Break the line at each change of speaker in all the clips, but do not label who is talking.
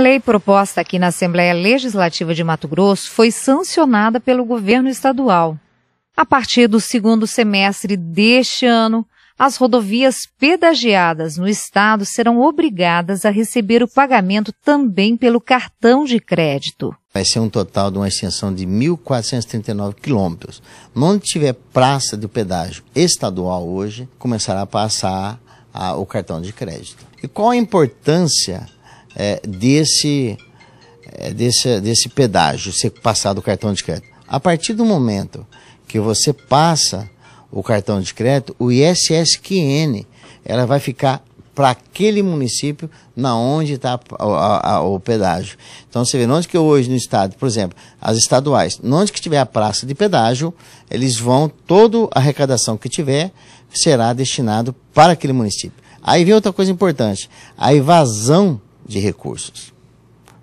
lei proposta aqui na Assembleia Legislativa de Mato Grosso foi sancionada pelo governo estadual. A partir do segundo semestre deste ano, as rodovias pedagiadas no estado serão obrigadas a receber o pagamento também pelo cartão de crédito.
Vai ser um total de uma extensão de 1.439 quilômetros. Onde tiver praça de pedágio estadual hoje, começará a passar a, o cartão de crédito. E qual a importância é, desse, é, desse, desse pedágio, ser passado o cartão de crédito. A partir do momento que você passa o cartão de crédito, o ISSQN ela vai ficar para aquele município na onde está o pedágio. Então você vê, onde que hoje no estado, por exemplo, as estaduais, onde que tiver a praça de pedágio, eles vão, toda a arrecadação que tiver será destinado para aquele município. Aí vem outra coisa importante, a evasão de recursos.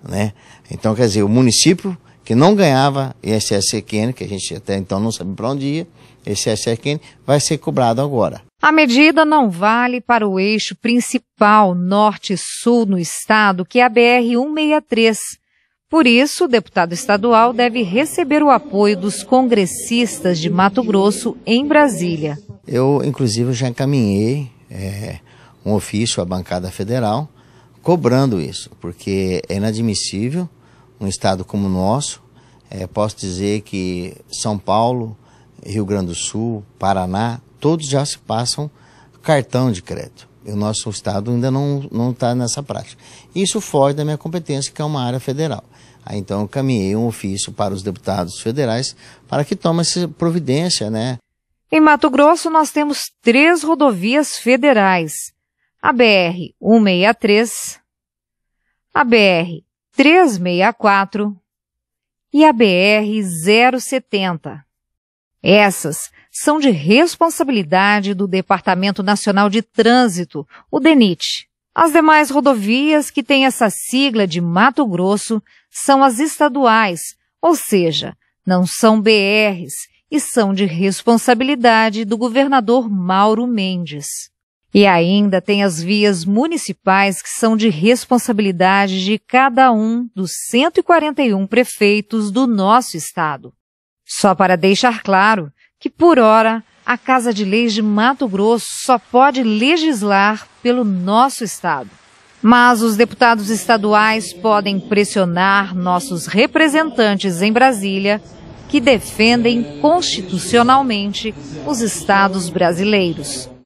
Né? Então, quer dizer, o município que não ganhava esse que a gente até então não sabe para onde ia, ISSQN vai ser cobrado agora.
A medida não vale para o eixo principal norte-sul no estado, que é a BR-163. Por isso, o deputado estadual deve receber o apoio dos congressistas de Mato Grosso em Brasília.
Eu, inclusive, já encaminhei é, um ofício à bancada federal cobrando isso, porque é inadmissível um estado como o nosso. É, posso dizer que São Paulo, Rio Grande do Sul, Paraná, todos já se passam cartão de crédito. E o nosso estado ainda não está nessa prática. Isso foge da minha competência, que é uma área federal. Aí, então, eu caminhei um ofício para os deputados federais para que tome essa providência, né?
Em Mato Grosso, nós temos três rodovias federais a BR-163, a BR-364 e a BR-070. Essas são de responsabilidade do Departamento Nacional de Trânsito, o DENIT. As demais rodovias que têm essa sigla de Mato Grosso são as estaduais, ou seja, não são BRs e são de responsabilidade do governador Mauro Mendes. E ainda tem as vias municipais que são de responsabilidade de cada um dos 141 prefeitos do nosso estado. Só para deixar claro que, por hora, a Casa de Leis de Mato Grosso só pode legislar pelo nosso estado. Mas os deputados estaduais podem pressionar nossos representantes em Brasília que defendem constitucionalmente os estados brasileiros.